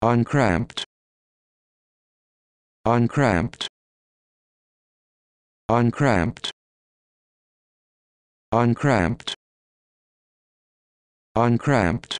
uncramped uncramped uncramped uncramped uncramped